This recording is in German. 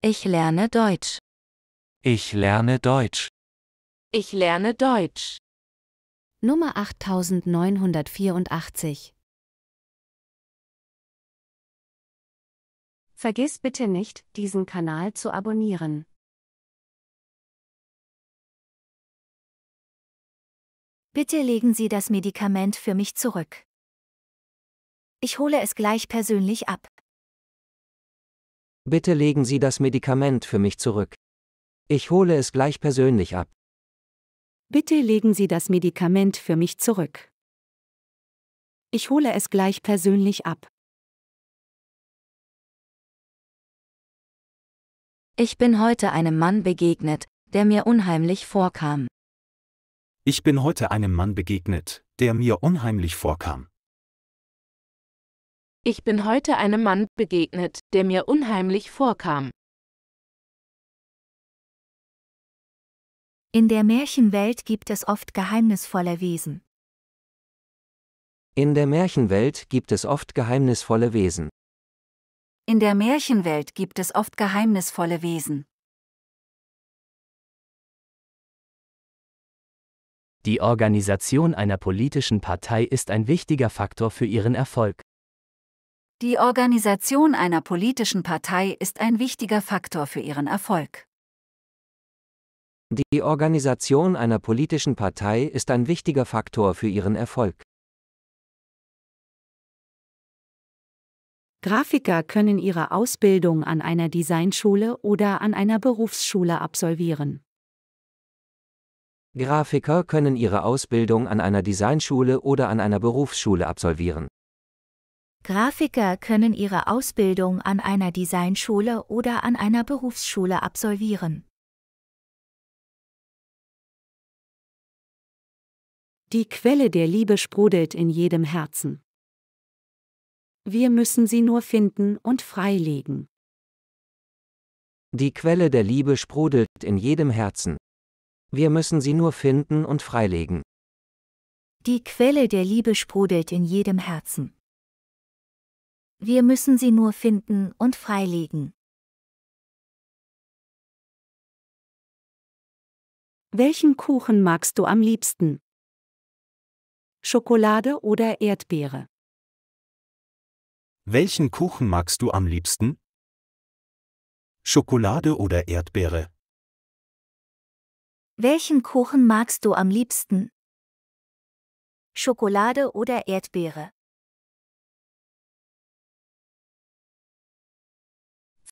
Ich lerne Deutsch. Ich lerne Deutsch. Ich lerne Deutsch. Nummer 8984. Vergiss bitte nicht, diesen Kanal zu abonnieren. Bitte legen Sie das Medikament für mich zurück. Ich hole es gleich persönlich ab. Bitte legen Sie das Medikament für mich zurück. Ich hole es gleich persönlich ab. Bitte legen Sie das Medikament für mich zurück. Ich hole es gleich persönlich ab. Ich bin heute einem Mann begegnet, der mir unheimlich vorkam. Ich bin heute einem Mann begegnet, der mir unheimlich vorkam. Ich bin heute einem Mann begegnet, der mir unheimlich vorkam. In der Märchenwelt gibt es oft geheimnisvolle Wesen. In der Märchenwelt gibt es oft geheimnisvolle Wesen. In der Märchenwelt gibt es oft geheimnisvolle Wesen. Die Organisation einer politischen Partei ist ein wichtiger Faktor für ihren Erfolg. Die Organisation einer politischen Partei ist ein wichtiger Faktor für ihren Erfolg. Die Organisation einer politischen Partei ist ein wichtiger Faktor für ihren Erfolg. Grafiker können ihre Ausbildung an einer Designschule oder an einer Berufsschule absolvieren. Grafiker können ihre Ausbildung an einer Designschule oder an einer Berufsschule absolvieren. Grafiker können ihre Ausbildung an einer Designschule oder an einer Berufsschule absolvieren. Die Quelle der Liebe sprudelt in jedem Herzen. Wir müssen sie nur finden und freilegen. Die Quelle der Liebe sprudelt in jedem Herzen. Wir müssen sie nur finden und freilegen. Die Quelle der Liebe sprudelt in jedem Herzen wir müssen sie nur finden und freilegen. Welchen Kuchen magst du am liebsten? Schokolade oder Erdbeere? Welchen Kuchen magst du am liebsten? Schokolade oder Erdbeere? Welchen Kuchen magst du am liebsten? Schokolade oder Erdbeere?